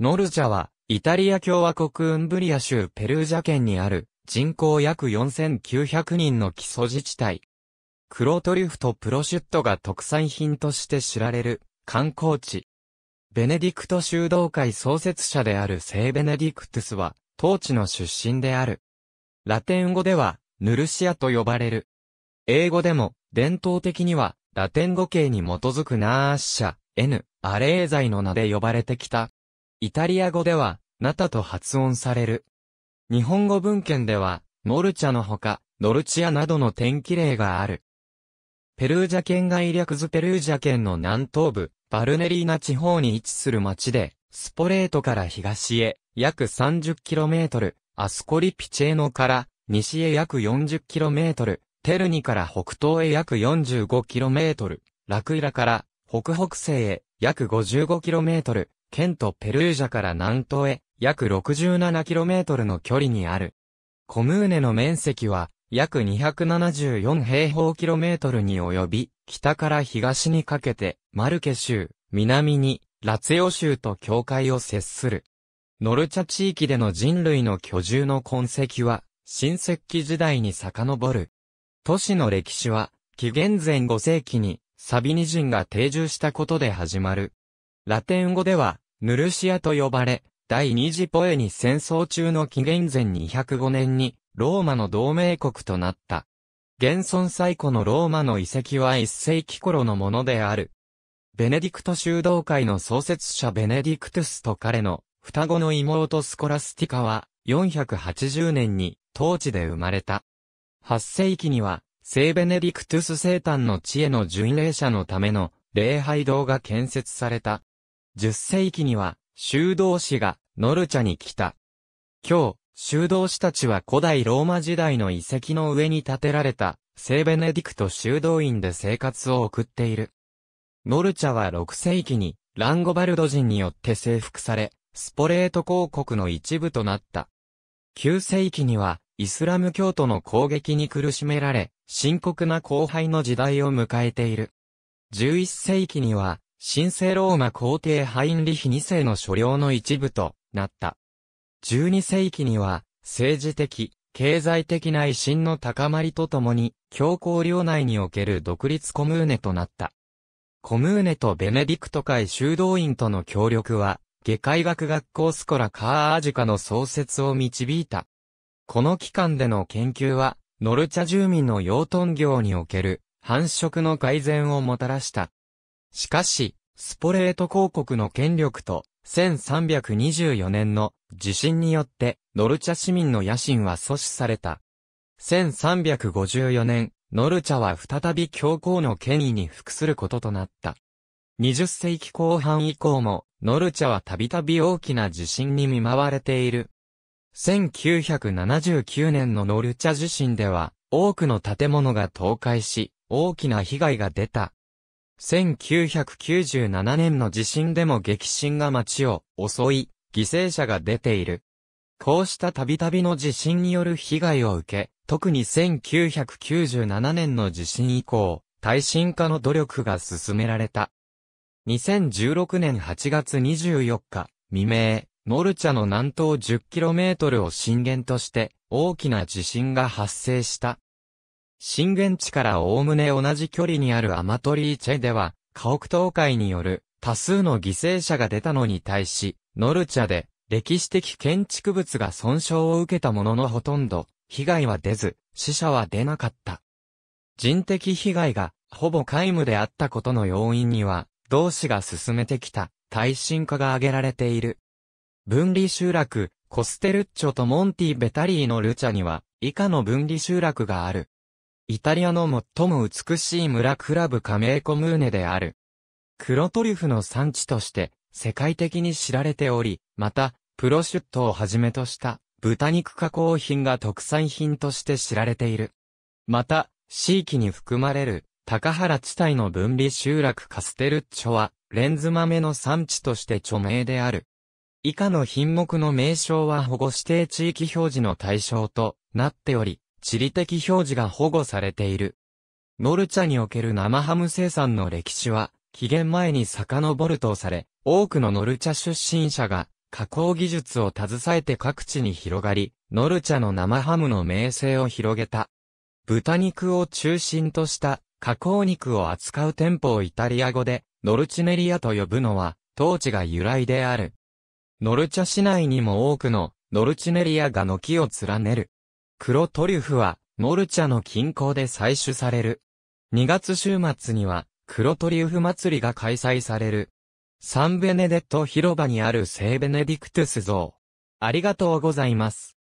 ノルチャは、イタリア共和国ウンブリア州ペルージャ県にある、人口約4900人の基礎自治体。黒トリュフとプロシュットが特産品として知られる観光地。ベネディクト修道会創設者である聖ベネディクトゥスは、当地の出身である。ラテン語では、ヌルシアと呼ばれる。英語でも、伝統的には、ラテン語系に基づくナーッシャ、N、アレー剤の名で呼ばれてきた。イタリア語では、ナタと発音される。日本語文献では、ノルチャのほか、ノルチアなどの天気例がある。ペルージャ県がイ図クズペルージャ県の南東部、バルネリーナ地方に位置する町で、スポレートから東へ約 30km、アスコリピチェーノから西へ約 40km、テルニから北東へ約 45km、ラクイラから北北西へ約 55km、県とペルージャから南東へ約 67km の距離にある。コムーネの面積は約274平方キロメートルに及び、北から東にかけてマルケ州、南にラツヨ州と境界を接する。ノルチャ地域での人類の居住の痕跡は、新石器時代に遡る。都市の歴史は、紀元前5世紀に、サビニ人が定住したことで始まる。ラテン語では、ヌルシアと呼ばれ、第二次ポエに戦争中の紀元前205年に、ローマの同盟国となった。現存最古のローマの遺跡は1世紀頃のものである。ベネディクト修道会の創設者ベネディクトゥスと彼の双子の妹スコラスティカは480年に当地で生まれた。8世紀には聖ベネディクトゥス生誕の地への巡礼者のための礼拝堂が建設された。10世紀には、修道士がノルチャに来た。今日、修道士たちは古代ローマ時代の遺跡の上に建てられた、聖ベネディクト修道院で生活を送っている。ノルチャは6世紀に、ランゴバルド人によって征服され、スポレート公国の一部となった。9世紀には、イスラム教徒の攻撃に苦しめられ、深刻な荒廃の時代を迎えている。11世紀には、神聖ローマ皇帝ハインリヒ2世の所領の一部となった。12世紀には、政治的、経済的な威信の高まりとともに、教皇領内における独立コムーネとなった。コムーネとベネディクト会修道院との協力は、下界学学校スコラカーアジカの創設を導いた。この期間での研究は、ノルチャ住民の養豚業における繁殖の改善をもたらした。しかし、スポレート公国の権力と、1324年の地震によって、ノルチャ市民の野心は阻止された。1354年、ノルチャは再び教皇の権威に服することとなった。20世紀後半以降も、ノルチャはたびたび大きな地震に見舞われている。1979年のノルチャ地震では、多くの建物が倒壊し、大きな被害が出た。1997年の地震でも激震が街を襲い、犠牲者が出ている。こうしたたびたびの地震による被害を受け、特に1997年の地震以降、耐震化の努力が進められた。2016年8月24日、未明、ノルチャの南東 10km を震源として、大きな地震が発生した。震源地からおおむね同じ距離にあるアマトリーチェでは、家北東海による多数の犠牲者が出たのに対し、ノルチャで歴史的建築物が損傷を受けたもののほとんど、被害は出ず、死者は出なかった。人的被害がほぼ皆無であったことの要因には、同志が進めてきた耐震化が挙げられている。分離集落、コステルッチョとモンティ・ベタリーのルチャには、以下の分離集落がある。イタリアの最も美しい村クラブカメーコムーネである。黒トリュフの産地として世界的に知られており、また、プロシュットをはじめとした豚肉加工品が特産品として知られている。また、地域に含まれる高原地帯の分離集落カステルッチョは、レンズ豆の産地として著名である。以下の品目の名称は保護指定地域表示の対象となっており、地理的表示が保護されている。ノルチャにおける生ハム生産の歴史は、紀元前に遡るとされ、多くのノルチャ出身者が、加工技術を携えて各地に広がり、ノルチャの生ハムの名声を広げた。豚肉を中心とした加工肉を扱う店舗をイタリア語で、ノルチネリアと呼ぶのは、当地が由来である。ノルチャ市内にも多くの、ノルチネリアが軒を連ねる。黒トリュフは、モルチャの近郊で採取される。2月週末には、黒トリュフ祭りが開催される。サンベネデット広場にある聖ベネディクトゥス像。ありがとうございます。